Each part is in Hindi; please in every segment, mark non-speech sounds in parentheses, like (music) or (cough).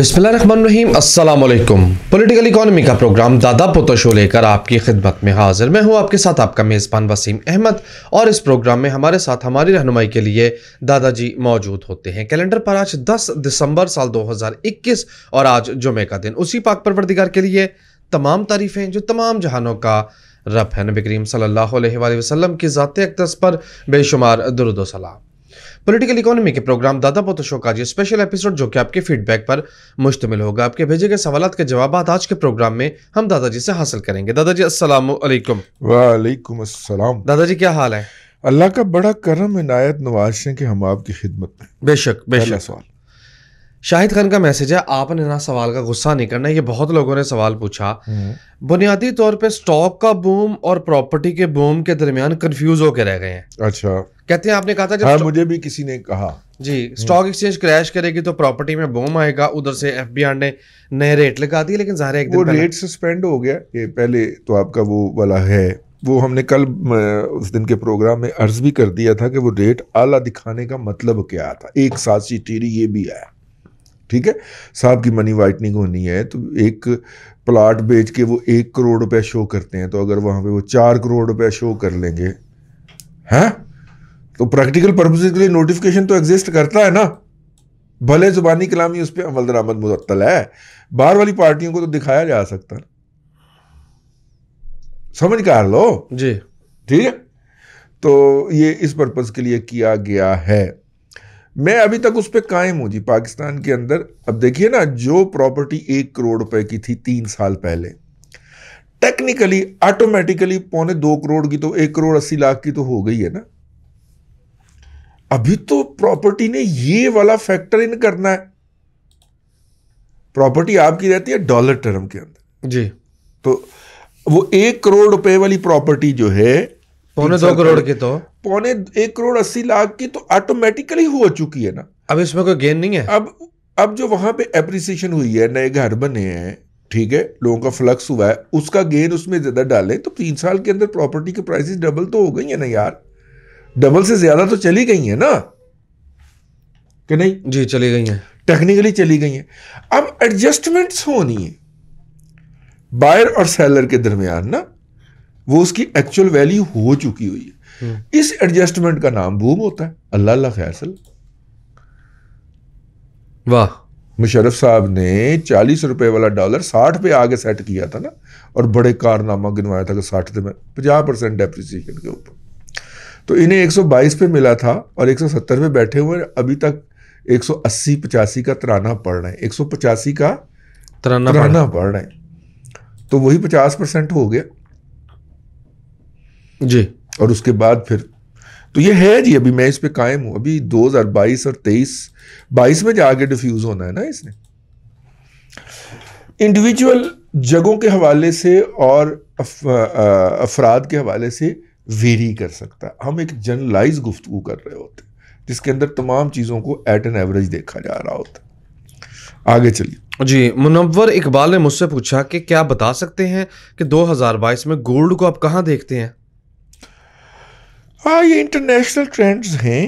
बिस्मिल्लाम पॉलिटिकल इकोनॉमी का प्रोग्राम दादा पोतो शो लेकर आपकी खिदमत में हाजिर मैं हूं आपके साथ आपका मेज़बान वसीम अहमद और इस प्रोग्राम में हमारे साथ हमारी रहनुमाई के लिए दादाजी मौजूद होते हैं कैलेंडर पर आज 10 दिसंबर साल 2021 और आज जुमे का दिन उसी पाक परवरदिगार के लिए तमाम तारीफ़ें जो तमाम जहानों का रब है नबी करीम सल्ला वसलम की ज़ात अकदस पर बेशुमार दुरुदो सलाम पॉलिटिकल इकोनॉमी के प्रोग्राम दादा शो का ये स्पेशल एपिसोड जो कि आपके फीडबैक पर मुश्तमिल होगा आपके भेजे गए सवाल के जवाब आज के प्रोग्राम में हम दादाजी से हासिल करेंगे दादाजी असलम वालेकुम असलम दादाजी क्या हाल है अल्लाह का बड़ा करम इनायत नवाज सिंह के हम आपकी खिदमत में बेशक बेशक सवाल शाहिद खान का मैसेज है आपने ना सवाल का गुस्सा नहीं करना ये बहुत लोगों ने सवाल पूछा हम्म। बुनियादी तौर पे स्टॉक का बूम और प्रॉपर्टी के बूम के दरमियान कंफ्यूज होकर रह गए हैं अच्छा कहते हैं आपने कहा था जब हाँ, मुझे भी किसी ने कहा जी स्टॉक एक्सचेंज क्रैश करेगी तो प्रॉपर्टी में बोम आएगा उधर से एफ ने नए रेट लगा दिए लेकिन एक दिन वो रेट सस्पेंड हो गया ये पहले तो आपका वो वाला है वो हमने कल उस दिन के प्रोग्राम में अर्ज भी कर दिया था कि वो रेट आला दिखाने का मतलब क्या था एक साथ सी टीरी ये भी आया ठीक है साहब की मनी वाइटनिंग होनी है तो एक प्लाट बेच के वो एक करोड़ रुपए शो करते हैं तो अगर वहाँ पे वो चार करोड़ रुपए शो कर लेंगे हैं तो प्रैक्टिकल पर्पज के लिए नोटिफिकेशन तो एग्जिस्ट करता है ना भले जुबानी कलामी उस पर अमल दरामद मुतल है बाहर वाली पार्टियों को तो दिखाया जा सकता है समझ कर लो जी ठीक है तो ये इस पर्पज़ के लिए किया गया है मैं अभी तक उस पर कायम हूँ जी पाकिस्तान के अंदर अब देखिए ना जो प्रॉपर्टी एक करोड़ रुपए की थी तीन साल पहले टेक्निकली ऑटोमेटिकली पौने दो करोड़ की तो एक करोड़ अस्सी लाख की तो हो गई है ना अभी तो प्रॉपर्टी ने ये वाला फैक्टर इन करना है प्रॉपर्टी आपकी रहती है डॉलर टर्म के अंदर जी तो वो एक करोड़ रुपए वाली प्रॉपर्टी जो है पौने दो करोड़ की तो पौने एक करोड़ अस्सी लाख की तो ऑटोमेटिकली हो चुकी है ना अब इसमें कोई गेन नहीं है अब अब जो वहां पे एप्रिसिएशन हुई है नए घर बने हैं ठीक है लोगों का फ्लक्स हुआ है उसका गेन उसमें ज्यादा डाले तो तीन साल के अंदर प्रॉपर्टी के प्राइसेस डबल तो हो गई है ना यार डबल से ज्यादा तो चली गई है ना कि नहीं जी चली गई हैं टेक्निकली चली गई हैं अब एडजस्टमेंट्स होनी है बायर और सेलर के दरमियान ना वो उसकी एक्चुअल वैल्यू हो चुकी हुई है हम्म। इस एडजस्टमेंट का नाम बूम होता है अल्लाह अल्लाह खैसल वाह मुशरफ साहब ने चालीस रुपए वाला डॉलर साठ पे आगे सेट किया था ना और बड़े कारनामा गिनवाया था कि साठ में पचास परसेंट डेप्रिसिएशन के ऊपर तो इन्हें 122 पे मिला था और 170 पे बैठे हुए अभी तक 180 पचासी का तराना पड़ रहे हैं एक सौ पचासी का तराना, तराना पड़ रहे हैं तो वही 50 परसेंट हो गया जी और उसके बाद फिर तो ये है जी अभी मैं इस पे कायम हूं अभी 2022 और 23 22 में जाके डिफ्यूज होना है ना इसने इंडिविजुअल जगहों के हवाले से और अफ, अफराद के हवाले से वेरी कर सकता है हम एक जर्नलाइज गुफ्तु कर रहे होते जिसके अंदर तमाम चीज़ों को एट एन एवरेज देखा जा रहा होता आगे चलिए जी मुनवर इकबाल ने मुझसे पूछा कि क्या बता सकते हैं कि 2022 में गोल्ड को आप कहाँ देखते हैं हाँ ये इंटरनेशनल ट्रेंड्स हैं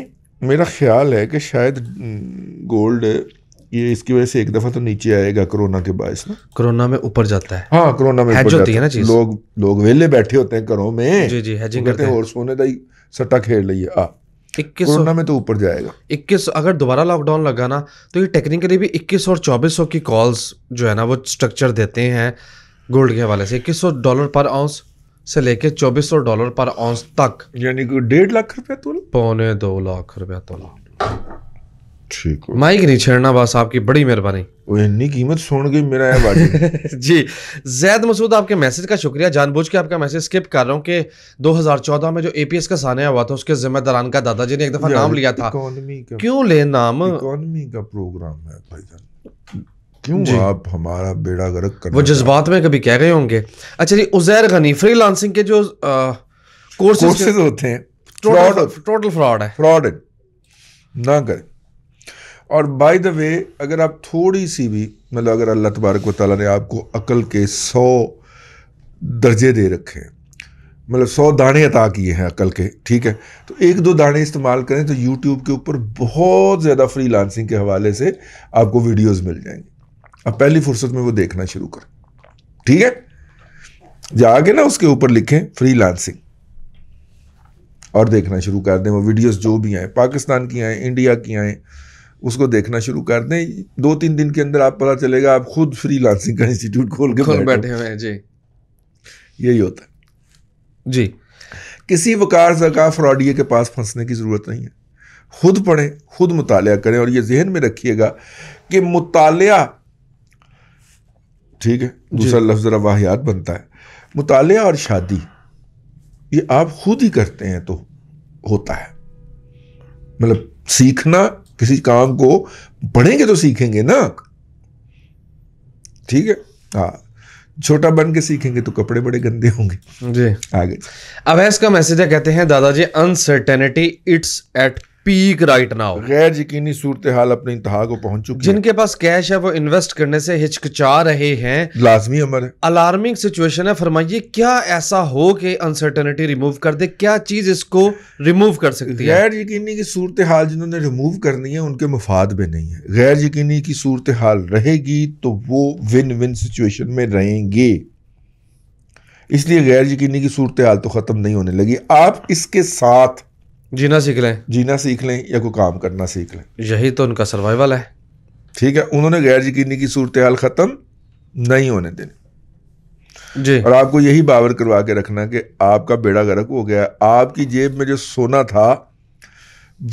मेरा ख्याल है कि शायद हम्म, गोल्ड ये इसकी वजह से एक दफा तो नीचे आएगा कोरोना के बायस ना कोरोना में ऊपर जाता है हाँ कोरोना में जाता है ना चीज लोग लोग वेले बैठे होते हैं घरों में जी जी हैजिंग करते हैं और सोने का ही सट्टा खेल रही है आ इक्कीस कोरोना में तो ऊपर जाएगा इक्कीस अगर दोबारा लॉकडाउन लगा ना तो ये टेक्निकली भी इक्कीस और चौबीस की कॉल्स जो है ना वो स्ट्रक्चर देते हैं गोल्ड के हवाले से इक्कीस डॉलर पर आउंस से लेके चौबीस डॉलर पर आउंस तक यानी डेढ़ लाख रुपया तोला पौने दो लाख रुपया तोला ठीक है माइक नहीं छेड़ना बस आपकी बड़ी मेहरबानी वो इतनी कीमत सुन गई मेरा है बाजी (laughs) जी जैद मसूद आपके मैसेज का शुक्रिया जानबूझ के आपका मैसेज स्किप कर रहा हूँ कि 2014 में जो एपीएस का सानिया हुआ था उसके जिम्मेदारान का दादाजी ने एक दफा नाम लिया था क्यों ले नाम इकोनॉमी का प्रोग्राम है भाईजान क्यों आप हमारा बेड़ा गर्क कर वो जज्बात में कभी कह गए होंगे अच्छा जी उजैर गनी फ्री लांसिंग के जो कोर्सेज होते हैं टोटल फ्रॉड है फ्रॉड ना करें और बाय द वे अगर आप थोड़ी सी भी मतलब अगर अल्लाह तबारक वाली ने आपको अकल के सौ दर्जे दे रखे हैं मतलब सौ दाने अता किए हैं अकल के ठीक है तो एक दो दाने इस्तेमाल करें तो यूट्यूब के ऊपर बहुत ज़्यादा फ्री लांसिंग के हवाले से आपको वीडियोस मिल जाएंगे अब पहली फुर्सत में वो देखना शुरू करें ठीक है जाके ना उसके ऊपर लिखें फ्री लांसिंग और देखना शुरू कर दें वो वीडियोस जो भी आए पाकिस्तान की आए इंडिया की आए उसको देखना शुरू कर दें दो तीन दिन के अंदर आप पता चलेगा आप खुद फ्री लांसिंग का इंस्टीट्यूट खोल के खोल बैठे हुए हैं जी यही होता है जी किसी वकार जगह फ्रॉडिये के पास फंसने की ज़रूरत नहीं है खुद पढ़ें खुद मुताल करें और ये जहन में रखिएगा कि मुताल ठीक है दूसरा लफ्ज़ वाहियात बनता है मुताल और शादी ये आप खुद ही करते हैं तो होता है मतलब सीखना किसी काम को पढ़ेंगे तो सीखेंगे ना ठीक है हाँ छोटा बन के सीखेंगे तो कपड़े बड़े गंदे होंगे जी आगे अवैस का मैसेज कहते हैं दादाजी uncertainty it's at peak right now गैर यकीनी सूरत हाल अपने इंतहा को पहुंच चुकी जिनके है। पास कैश है वो इन्वेस्ट करने से हिचकिचा रहे हैं लाजमी अमर है अलार्मिंग सिचुएशन है फरमाइए क्या ऐसा हो कि अनसर्टनिटी रिमूव कर दे क्या चीज इसको रिमूव कर सकती है गैर यकीनी की सूरत हाल जिन्होंने रिमूव करनी है उनके मफाद में नहीं है गैर यकीनी की सूरत हाल रहेगी तो वो विन विन सिचुएशन में रहेंगे इसलिए गैर यकीनी की सूरत हाल तो ख़त्म नहीं होने लगी आप इसके साथ जीना सीख लें जीना सीख लें या कोई काम करना सीख लें यही तो उनका सर्वाइवल है ठीक है उन्होंने गैर यकीनी की सूरत हाल ख़त्म नहीं होने देनी जी और आपको यही बावर करवा के रखना कि आपका बेड़ा गर्क हो गया आपकी जेब में जो सोना था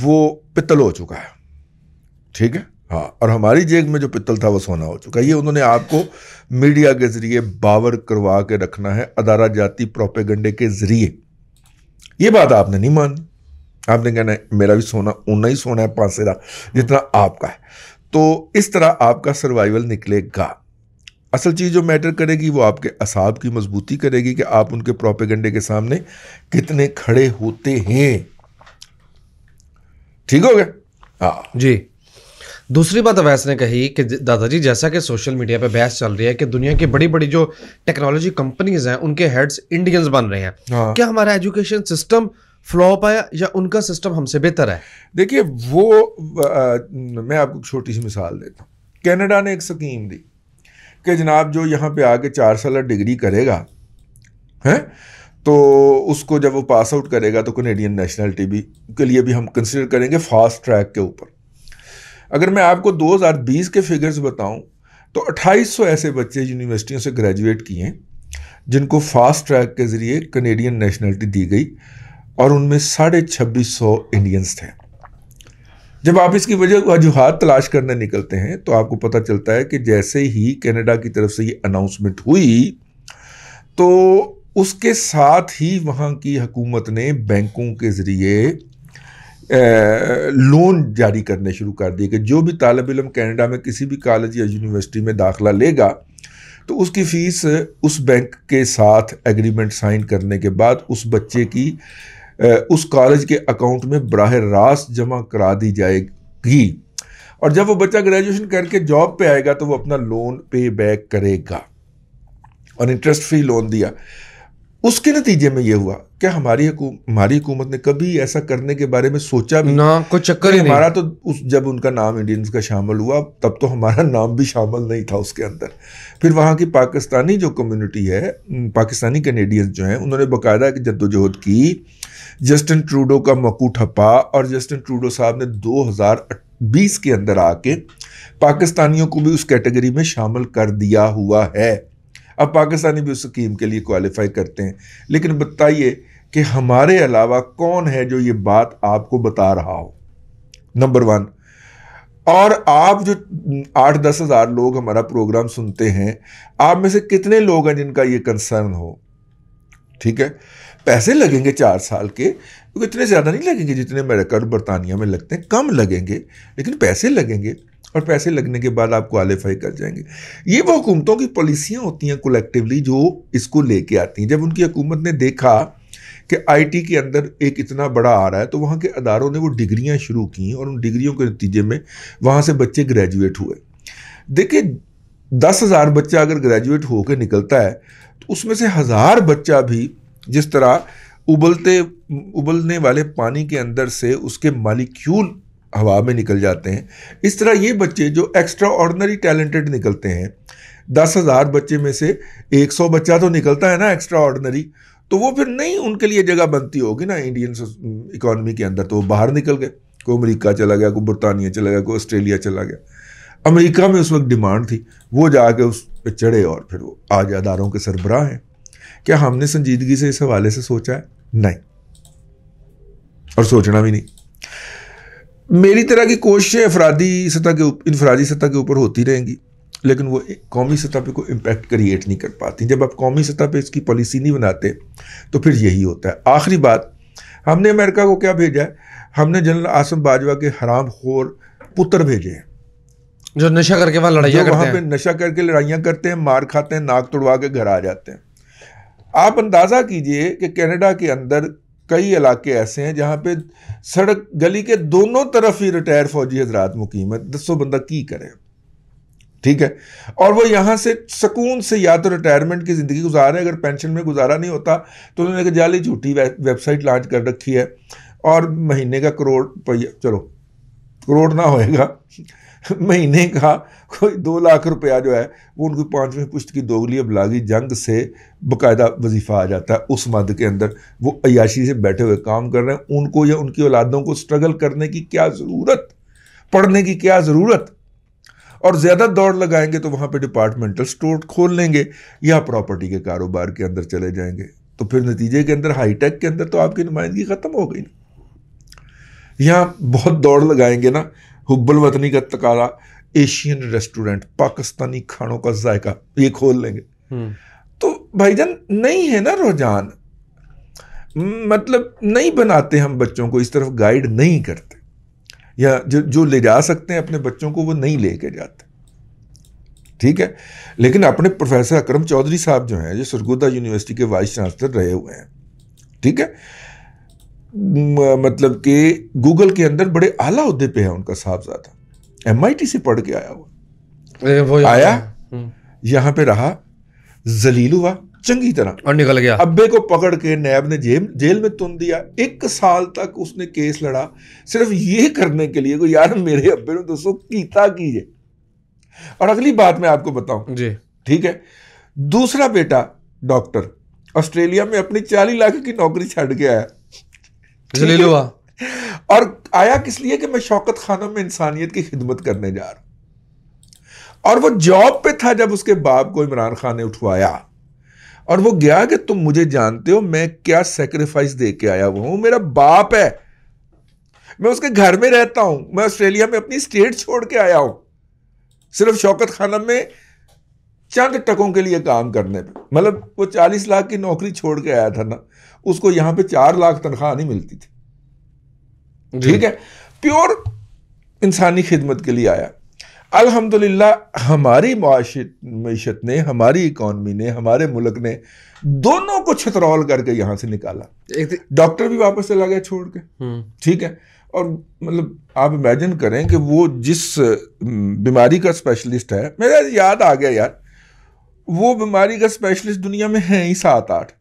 वो पित्तल हो चुका है ठीक है हाँ और हमारी जेब में जो पित्तल था वो सोना हो चुका है ये उन्होंने आपको मीडिया के ज़रिए बावर करवा के रखना है अदारा जाति प्रोपेगंडे के ज़रिए ये बात आपने नहीं मानी आपने कहना है मेरा भी सोना उन्ना ही सोना है पांसे का जितना आपका है तो इस तरह आपका सर्वाइवल निकलेगा असल चीज़ जो मैटर करेगी वो आपके असाब की मजबूती करेगी कि आप उनके प्रोपेगेंडे के सामने कितने खड़े होते हैं ठीक हो गया हाँ जी दूसरी बात अवैस ने कही कि दादाजी जैसा कि सोशल मीडिया पे बहस चल रही है कि दुनिया की बड़ी बड़ी जो टेक्नोलॉजी कंपनीज हैं उनके हेड्स इंडियंस बन रहे हैं हाँ। क्या हमारा एजुकेशन सिस्टम फ्लॉप आया या उनका सिस्टम हमसे बेहतर है देखिए वो आ, मैं आपको छोटी सी मिसाल देता हूँ कैनेडा ने एक स्कीम दी कि जनाब जो यहाँ पे आके चार साल डिग्री करेगा हैं तो उसको जब वो पास आउट करेगा तो कनेडियन नेशनलिटी भी के लिए भी हम कंसिडर करेंगे फास्ट ट्रैक के ऊपर अगर मैं आपको 2020 के फिगर्स बताऊं तो 2800 ऐसे बच्चे यूनिवर्सिटियों से ग्रेजुएट किए जिनको फास्ट ट्रैक के ज़रिए कनेडियन नेशनलिटी दी गई और उनमें साढ़े छब्बीस सौ इंडियंस थे जब आप इसकी वजह वजूहत तलाश करने निकलते हैं तो आपको पता चलता है कि जैसे ही कनाडा की तरफ से ये अनाउंसमेंट हुई तो उसके साथ ही वहाँ की हुकूमत ने बैंकों के ज़रिए लोन जारी करने शुरू कर दिए कि जो भी तालब इलम कैनेडा में किसी भी कॉलेज या यूनिवर्सिटी में दाखला लेगा तो उसकी फ़ीस उस बैंक के साथ एग्रीमेंट साइन करने के बाद उस बच्चे की उस कॉलेज के अकाउंट में बरह रास्त जमा करा दी जाएगी और जब वो बच्चा ग्रेजुएशन करके जॉब पे आएगा तो वो अपना लोन पे बैक करेगा और इंटरेस्ट फ्री लोन दिया उसके नतीजे में ये हुआ क्या हमारी हमारी हुकूमत ने कभी ऐसा करने के बारे में सोचा भी ना कोई चक्कर ही हमारा तो उस जब उनका नाम इंडियंस का शामिल हुआ तब तो हमारा (laughs) नाम भी शामिल नहीं था उसके अंदर फिर वहाँ की पाकिस्तानी जो कम्युनिटी है पाकिस्तानी कैनेडियंस जो हैं उन्होंने बाकायदा जद्दोजहद की जस्टिन ट्रूडो का मकू ठपा और जस्टिन ट्रूडो साहब ने 2020 के अंदर आके पाकिस्तानियों को भी उस कैटेगरी में शामिल कर दिया हुआ है अब पाकिस्तानी भी उस स्कीम के लिए क्वालिफाई करते हैं लेकिन बताइए कि हमारे अलावा कौन है जो ये बात आपको बता रहा हो नंबर वन और आप जो आठ दस हज़ार लोग हमारा प्रोग्राम सुनते हैं आप में से कितने लोग हैं जिनका ये कंसर्न हो ठीक है पैसे लगेंगे चार साल के क्योंकि इतने ज़्यादा नहीं लगेंगे जितने अमेरिका और बरतानिया में लगते हैं कम लगेंगे लेकिन पैसे लगेंगे और पैसे लगने के बाद आप क्वालिफाई कर जाएंगे ये वो हुकूमतों की पॉलिसियाँ होती हैं कलेक्टिवली जो इसको लेके आती हैं जब उनकी हुकूमत ने देखा कि आईटी के अंदर एक इतना बड़ा आ रहा है तो वहाँ के अदारों ने वो डिग्रियाँ शुरू की और उन डिग्रियों के नतीजे में वहाँ से बच्चे ग्रेजुएट हुए देखिए दस हज़ार बच्चा अगर ग्रेजुएट होकर निकलता है तो उसमें से हज़ार बच्चा भी जिस तरह उबलते उबलने वाले पानी के अंदर से उसके मालिक्यूल हवा में निकल जाते हैं इस तरह ये बच्चे जो एक्स्ट्रा ऑर्डनरी टैलेंटेड निकलते हैं दस हज़ार बच्चे में से एक सौ बच्चा तो निकलता है ना एक्स्ट्रा ऑर्डनरी तो वो फिर नहीं उनके लिए जगह बनती होगी ना इंडियन इकोनॉमी के अंदर तो वो बाहर निकल गए कोई अमरीका चला गया कोई बरतानिया चला गया कोई ऑस्ट्रेलिया चला गया अमरीका में उस वक्त डिमांड थी वो जाके उस पर चढ़े और फिर वो आज अदारों के सरबराह हैं क्या हमने संजीदगी से इस हवाले से सोचा है नहीं और सोचना भी नहीं मेरी तरह की कोशिशें अफराधी सतह के इनफरादी सतह के ऊपर होती रहेंगी लेकिन वो कौमी सतह पे कोई इम्पैक्ट क्रिएट नहीं कर पाती जब आप कौमी सतह पे इसकी पॉलिसी नहीं बनाते तो फिर यही होता है आखिरी बात हमने अमेरिका को क्या भेजा है हमने जनरल आसम बाजवा के हराम खोर पुत्र भेजे हैं जो नशा करके वहाँ लड़ाइया वहाँ पर नशा करके लड़ाइयाँ करते हैं मार खाते हैं नाक तोड़वा के घर आ जाते हैं आप अंदाज़ा कीजिए कि कनाडा के अंदर कई इलाके ऐसे हैं जहाँ पे सड़क गली के दोनों तरफ ही रिटायर फौजी हजरात मुकीम है दसों बंदा की करे ठीक है और वो यहाँ से सुकून से या तो रिटायरमेंट की ज़िंदगी गुजार रहे अगर पेंशन में गुजारा नहीं होता तो उन्होंने एक जाली झूठी वेबसाइट लॉन्च कर रखी है और महीने का करोड़ रुपया चलो करोड़ ना होएगा (laughs) महीने का कोई दो लाख रुपया जो है वो उनकी पाँचवें पुश्त की दोगली अबलागी जंग से बाकायदा वजीफ़ा आ जाता है उस मद के अंदर वो अयाशी से बैठे हुए काम कर रहे हैं उनको या उनकी औलादों को स्ट्रगल करने की क्या ज़रूरत पढ़ने की क्या ज़रूरत और ज़्यादा दौड़ लगाएंगे तो वहाँ पे डिपार्टमेंटल स्टोर खोल लेंगे या प्रॉपर्टी के कारोबार के अंदर चले जाएंगे तो फिर नतीजे के अंदर हाईटेक के अंदर तो आपकी नुमाइंदगी ख़त्म हो गई ना यहाँ बहुत दौड़ लगाएंगे ना हुब्बल वतनी का तकारा एशियन रेस्टोरेंट पाकिस्तानी खानों का जायका ये खोल लेंगे हम्म। तो भाईजान नहीं है ना रुझान मतलब नहीं बनाते हम बच्चों को इस तरफ गाइड नहीं करते या जो जो ले जा सकते हैं अपने बच्चों को वो नहीं लेके जाते ठीक है लेकिन अपने प्रोफेसर अकरम चौधरी साहब जो हैं जो सरगोदा यूनिवर्सिटी के वाइस चांसलर रहे हुए हैं ठीक है मतलब कि गूगल के अंदर बड़े आला उहदे पे है उनका साहबजादा एम आई टी से पढ़ के आया हुआ वो आया हम्म। यहाँ पे रहा जलील हुआ चंगी तरह और निकल गया अब्बे को पकड़ के नैब ने जेल जेल में तुन दिया एक साल तक उसने केस लड़ा सिर्फ ये करने के लिए को यार मेरे अब्बे ने दोस्तों कीता कीजिए और अगली बात मैं आपको बताऊं जी ठीक है दूसरा बेटा डॉक्टर ऑस्ट्रेलिया में अपनी चालीस लाख की नौकरी छड़ के आया हाँ। (laughs) और आया किस लिए कि मैं शौकत खानों में इंसानियत की खिदमत करने जा रहा और वो जॉब पे था जब उसके बाप को इमरान खान ने उठवाया और वो गया कि तुम मुझे जानते हो मैं क्या सेक्रीफाइस दे के आया हुआ हूँ मेरा बाप है मैं उसके घर में रहता हूँ मैं ऑस्ट्रेलिया में अपनी स्टेट छोड़ के आया हूँ सिर्फ शौकत खानम में चंद टकों के लिए काम करने पे मतलब वो चालीस लाख की नौकरी छोड़ के आया था ना उसको यहां पे चार लाख तनख्वाह नहीं मिलती थी ठीक है प्योर इंसानी खिदमत के लिए आया अल्हम्दुलिल्लाह हमारी मीशत ने हमारी इकॉनमी ने हमारे मुल्क ने दोनों को छतरौल करके यहां से निकाला डॉक्टर भी वापस चला गया छोड़ के हम्म। ठीक है और मतलब आप इमेजिन करें कि वो जिस बीमारी का स्पेशलिस्ट है मेरा याद आ गया यार वो बीमारी का स्पेशलिस्ट दुनिया में है ही सात आठ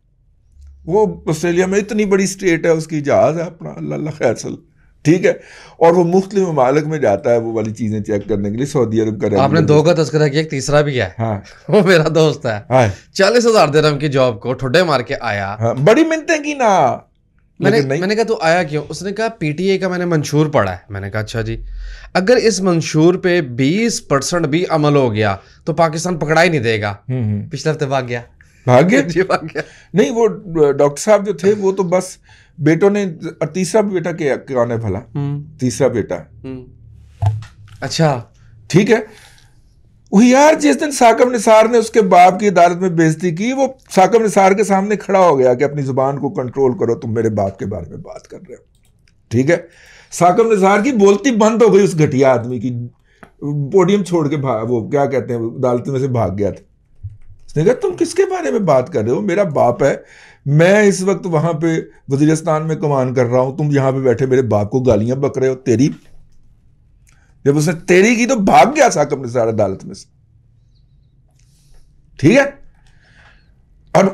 वो ऑस्ट्रेलिया में इतनी बड़ी स्टेट है उसकी जहाज़ है अपना अल्लाह खैसल ठीक है और वो मुख्त ममालक में जाता है वो वाली चीज़ें चेक करने के लिए सऊदी अरब का आपने दो का तस्करा किया तीसरा भी है हाँ (laughs) वो मेरा दोस्त है हाँ। चालीस हज़ार दिरम की जॉब को ठुडे मार के आया हाँ। बड़ी मिनतें की ना मैंने मैंने कहा तू आया क्यों उसने कहा पीटीए का मैंने मंशूर पढ़ा है मैंने कहा अच्छा जी अगर इस मंशूर पे 20 परसेंट भी अमल हो गया तो पाकिस्तान पकड़ा ही नहीं देगा हम्म, हम्म। पिछले हफ्ते भाग गया भाग गया (laughs) भाग गया नहीं वो डॉक्टर साहब जो थे वो तो बस बेटों ने हम्म। तीसरा बेटा के कौन है भला तीसरा बेटा अच्छा ठीक है वो यार जिस दिन साकब निसार ने उसके बाप की अदालत में बेजती की वो साकब निसार के सामने खड़ा हो गया कि अपनी जुबान को कंट्रोल करो तुम मेरे बाप के बारे में बात कर रहे हो ठीक है साकब निसार की बोलती बंद हो गई उस घटिया आदमी की पोडियम छोड़ के भाग वो क्या कहते हैं अदालत में से भाग गया था उसने कहा तुम किसके बारे में बात कर रहे हो मेरा बाप है मैं इस वक्त वहां पे वजीरस्तान में कमान कर रहा हूं तुम यहां पे बैठे मेरे बाप को गालियां बक रहे हो तेरी जब उसने तेरी की तो भाग गया साक अपने सारे अदालत में से ठीक है और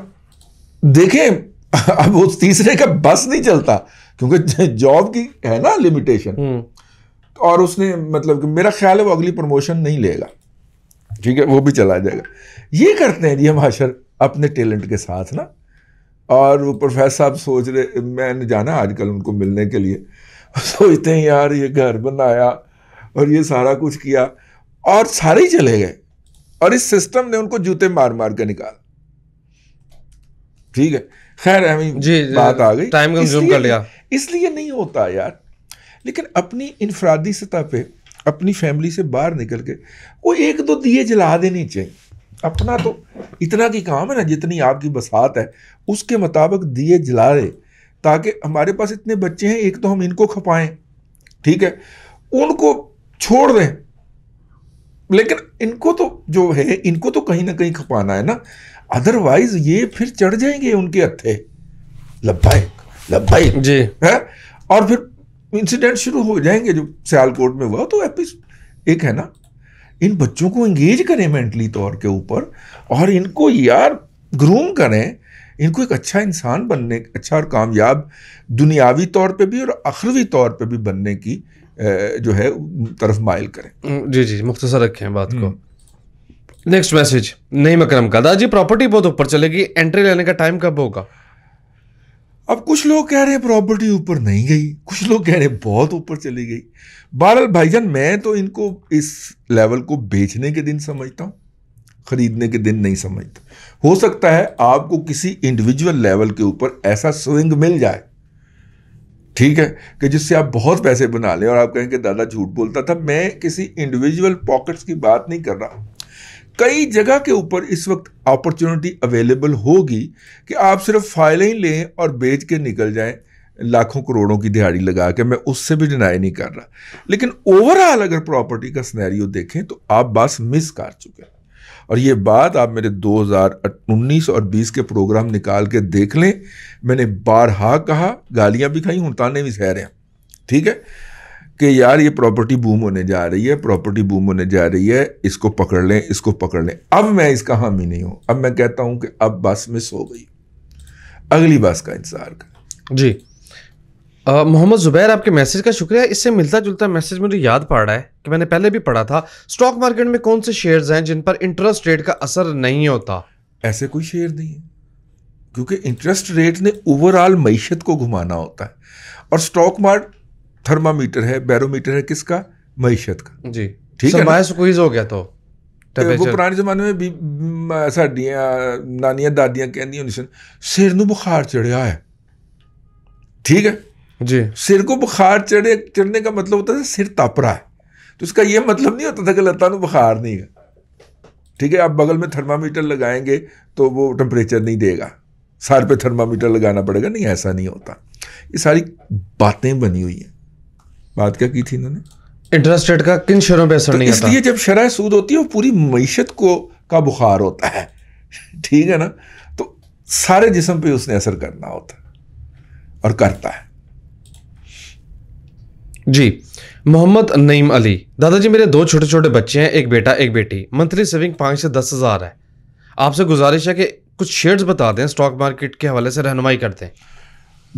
देखें अब उस तीसरे का बस नहीं चलता क्योंकि जॉब की है ना लिमिटेशन हम्म। और उसने मतलब कि मेरा ख्याल है वो अगली प्रमोशन नहीं लेगा ठीक है वो भी चला जाएगा ये करते हैं जी हम हाशर अपने टैलेंट के साथ ना और वो प्रोफेसर साहब सोच रहे मैंने जाना आजकल उनको मिलने के लिए सोचते तो हैं यार ये घर बनाया और ये सारा कुछ किया और सारे ही चले गए और इस सिस्टम ने उनको जूते मार मार के निकाला ठीक है खैर हमें जी, जी, बात आ गई टाइम कंज्यूम कर लिया इसलिए नहीं होता यार लेकिन अपनी इनफरादी सतह पे अपनी फैमिली से बाहर निकल के कोई एक दो दिए जला देने चाहिए अपना तो इतना की काम है ना जितनी आपकी बसात है उसके मुताबिक दिए जला दे ताकि हमारे पास इतने बच्चे हैं एक तो हम इनको खपाएं ठीक है उनको छोड़ दें लेकिन इनको तो जो है इनको तो कहीं ना कहीं खपाना है ना अदरवाइज ये फिर चढ़ जाएंगे उनके हथे लब्बाइक लब्बाइक जी है और फिर इंसिडेंट शुरू हो जाएंगे जो सियालकोट में हुआ तो एपिस एक है ना इन बच्चों को इंगेज करें मेंटली तौर के ऊपर और इनको यार ग्रूम करें इनको एक अच्छा इंसान बनने अच्छा और कामयाब दुनियावी तौर पे भी और अखरवी तौर पे भी बनने की जो है तरफ माइल करें जी जी मुख्तसर रखें बात को नेक्स्ट मैसेज नहीं मकरम का दादाजी जी प्रॉपर्टी बहुत ऊपर चलेगी एंट्री लेने का टाइम कब होगा अब कुछ लोग कह रहे हैं प्रॉपर्टी ऊपर नहीं गई कुछ लोग कह रहे हैं बहुत ऊपर चली गई बहरहाल भाईजान मैं तो इनको इस लेवल को बेचने के दिन समझता हूँ खरीदने के दिन नहीं समझता हो सकता है आपको किसी इंडिविजुअल लेवल के ऊपर ऐसा स्विंग मिल जाए ठीक है कि जिससे आप बहुत पैसे बना लें और आप कहें कि दादा झूठ बोलता था मैं किसी इंडिविजुअल पॉकेट्स की बात नहीं कर रहा कई जगह के ऊपर इस वक्त अपॉर्चुनिटी अवेलेबल होगी कि आप सिर्फ फाइलें ही लें और बेच के निकल जाएं लाखों करोड़ों की दिहाड़ी लगा के मैं उससे भी डिनाई नहीं कर रहा लेकिन ओवरऑल अगर प्रॉपर्टी का स्नैरियो देखें तो आप बस मिस कर चुके हैं और ये बात आप मेरे 2019 और 20 के प्रोग्राम निकाल के देख लें मैंने बारहा कहा गालियां भी खाई हूं ताने भी सह रहे हैं ठीक है कि यार ये प्रॉपर्टी बूम होने जा रही है प्रॉपर्टी बूम होने जा रही है इसको पकड़ लें इसको पकड़ लें अब मैं इसका हामी नहीं हूं अब मैं कहता हूं कि अब बस मिस हो गई अगली बस का इंतज़ार कर जी मोहम्मद ज़ुबैर आपके मैसेज का शुक्रिया इससे मिलता जुलता मैसेज मुझे याद पड़ रहा है कि मैंने पहले भी पढ़ा था स्टॉक मार्केट में कौन से शेयर्स हैं जिन पर इंटरेस्ट रेट का असर नहीं होता ऐसे कोई शेयर नहीं है क्योंकि इंटरेस्ट रेट ने ओवरऑल मीशत को घुमाना होता है और स्टॉक मार्केट थर्मामीटर है बैरोमीटर है किसका मीशत का जी ठीक है स्क्वीज हो गया तो, तो वो पुराने जमाने में भी ਸਾਡੀਆਂ ਨਾਨੀਆਂ ਦਾਦੀਆਂ कह दी ਸਨ ਸਿਰ ਨੂੰ ਬੁਖਾਰ ਚੜਿਆ ठीक है जी सिर को बुखार चढ़े चढ़ने का मतलब होता था सिर ताप रहा है तो इसका यह मतलब नहीं होता था कि लता बुखार नहीं है ठीक है आप बगल में थर्मामीटर लगाएंगे तो वो टेम्परेचर नहीं देगा सर पे थर्मामीटर लगाना पड़ेगा नहीं ऐसा नहीं होता ये सारी बातें बनी हुई हैं बात क्या की थी इन्होंने इंटरेस्ट रेट का किन शेयरों पर असर तो नहीं इसलिए जब शरह सूद होती है वो पूरी मीशत को का बुखार होता है (laughs) ठीक है ना तो सारे जिसम पे उसने असर करना होता और करता है जी मोहम्मद नईम अली दादाजी मेरे दो छोटे छोटे बच्चे हैं एक बेटा एक बेटी मंथली सेविंग पाँच से दस हज़ार है आपसे गुजारिश है कि कुछ शेयर्स बता दें स्टॉक मार्केट के हवाले से रहनुमाई करते हैं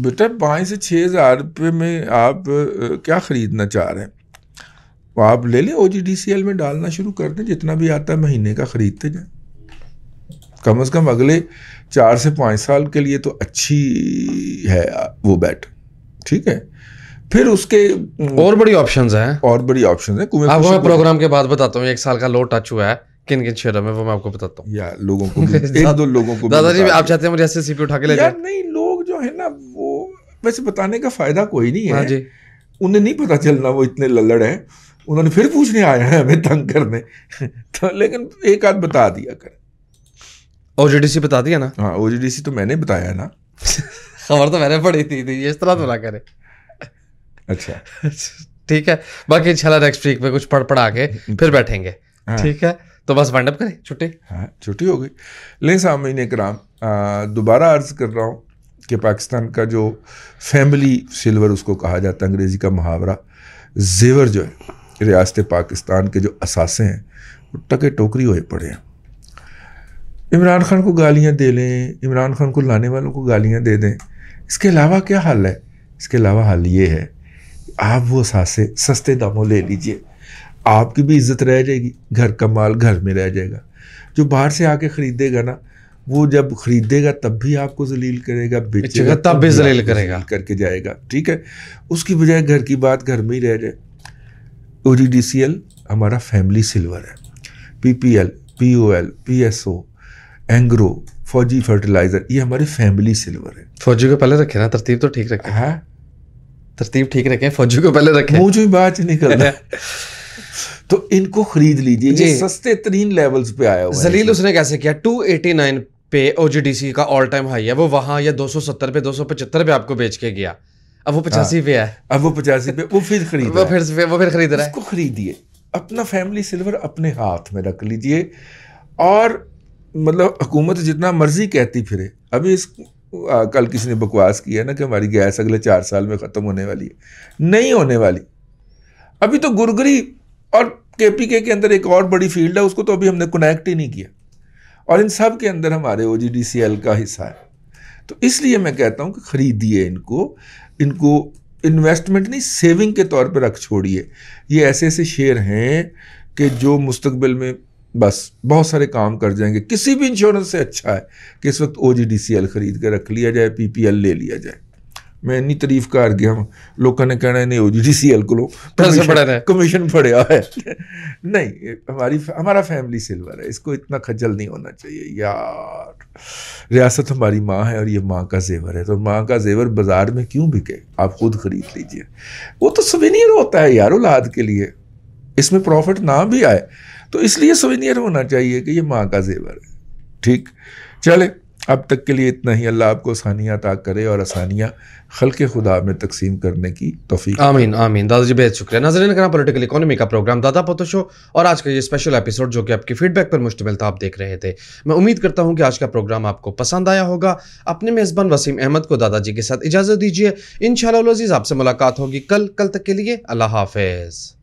बेटा पाँच से छः हज़ार रुपये में आप क्या ख़रीदना चाह रहे हैं तो आप ले लें ओ में डालना शुरू कर दें जितना भी आता है महीने का ख़रीदते जाएं कम से कम अगले चार से पाँच साल के लिए तो अच्छी है वो बैट ठीक है फिर उसके और बड़ी ऑप्शंस हैं और बड़ी ऑप्शंस हैं कुएं मैं प्रोग्राम के बाद बताता हूँ एक साल का लो टच हुआ है किन किन शेयरों में वो मैं आपको बताता हूँ या लोगों को (laughs) एक दो लोगों को दादाजी आप चाहते हैं मुझे ऐसे सीपी उठा के ले जाए नहीं लोग जो है ना वैसे बताने का फायदा कोई नहीं हाँ है जी उन्हें नहीं पता चलना वो इतने लल्लड़ हैं उन्होंने फिर पूछने आए हैं हमें तंग करने (laughs) तो लेकिन एक आध बता दिया कर ओ बता दिया ना हाँ ओ तो मैंने बताया ना (laughs) खबर तो मैंने पढ़ी थी, थी इस तरह तो ना करे अच्छा (laughs) ठीक है बाकी इंशाल्लाह नेक्स्ट वीक में कुछ पढ़ पढ़ा के फिर बैठेंगे हाँ। ठीक है तो बस वाइंड अप करें छुट्टी हाँ छुट्टी हो गई लेकिन सामने कराम दोबारा अर्ज कर रहा हूँ कि पाकिस्तान का जो फैमिली सिल्वर उसको कहा जाता है अंग्रेज़ी का मुहावरा जेवर जो है रियासत पाकिस्तान के जो असासे हैं वो टके टोकरी हुए पड़े हैं इमरान खान को गालियाँ दे लें इमरान खान को लाने वालों को गालियाँ दे दें इसके अलावा क्या हाल है इसके अलावा हाल ये है आप वो सासे सस्ते दामों ले लीजिए आपकी भी इज्जत रह जाएगी घर का माल घर में रह जाएगा जो बाहर से आके ख़रीदेगा ना वो जब खरीदेगा तब भी आपको जलील करेगा अच्छा, बेचेगा तब भी जलील करेगा करके जाएगा ठीक है उसकी बजाय घर की बात घर में ही रह जाए ओ हमारा फैमिली सिल्वर है P P L P O L P S O Engro Fauji fertiliser ये हमारी फैमिली सिल्वर है फौजी को पहले रखे ना तरतीब तो ठीक रखे हाँ तरतीब ठीक रखे फौजी को पहले रखे मुझे भी बात निकल रहा है तो इनको खरीद लीजिए ये सस्ते तरीन लेवल्स पे आया हुआ जलील उसने कैसे किया 289 पे ओ का ऑल टाइम हाई है वो वहाँ या 270 पे 275 पे आपको बेच के गया अब वो पचासी हाँ। पे है अब वो पचासी पे वो फिर खरीद वो फिर वो फिर खरीद रहा है उसको खरीदिए अपना फैमिली सिल्वर अपने हाथ में रख लीजिए और मतलब हुकूमत जितना मर्जी कहती फिरे अभी इस आ, कल किसी ने बकवास किया ना कि हमारी गैस अगले चार साल में ख़त्म होने वाली है नहीं होने वाली अभी तो गुरगरी और के के अंदर एक और बड़ी फील्ड है उसको तो अभी हमने कनेक्ट ही नहीं किया और इन सब के अंदर हमारे ओ का हिस्सा है तो इसलिए मैं कहता हूँ कि खरीदिए इनको इनको इन्वेस्टमेंट नहीं सेविंग के तौर पर रख छोड़िए ये ऐसे ऐसे शेयर हैं कि जो मुस्तबिल में बस बहुत सारे काम कर जाएंगे किसी भी इंश्योरेंस से अच्छा है कि इस वक्त ओ खरीद कर रख लिया जाए पी ले लिया जाए मैं इन्नी ਇੰਨੀ ਤਾਰੀਫ ਕਰ ਗਿਆ ਲੋਕਾਂ ਨੇ ਕਹਿਣਾ नहीं हो जी डी सी एल को लो कमीशन फड़िया है (laughs) नहीं हमारी हमारा फैमिली सिल्वर है इसको इतना खज्जल नहीं होना चाहिए यार रियासत हमारी माँ है और ये माँ का जेवर है तो माँ का जेवर बाजार में क्यों बिके आप खुद खरीद लीजिए वो तो सुवेनियर होता है यार औलाद के लिए इसमें प्रॉफिट ना भी आए तो इसलिए सुवेनियर होना चाहिए कि ये माँ का जेवर है ठीक चले अब तक के लिए इतना ही अल्लाह आपको आसानियाँ अता करे और आसानियाँ खल के खुदा में तकसीम करने की तोफ़ी आमीन आमीन दादा जी बेहद शुक्रिया नजर करा पोलिटिकल इकोनॉमी का प्रोग्राम दादा पोतो शो और आज का ये स्पेशल एपिसोड जो कि आपके फीडबैक पर मुश्तमिल था आप देख रहे थे मैं उम्मीद करता हूँ कि आज का प्रोग्राम आपको पसंद आया होगा अपने मेज़बान वसीम अहमद को दादाजी के साथ इजाज़त दीजिए इन शाह आपसे मुलाकात होगी कल कल तक के लिए अल्लाह हाफिज़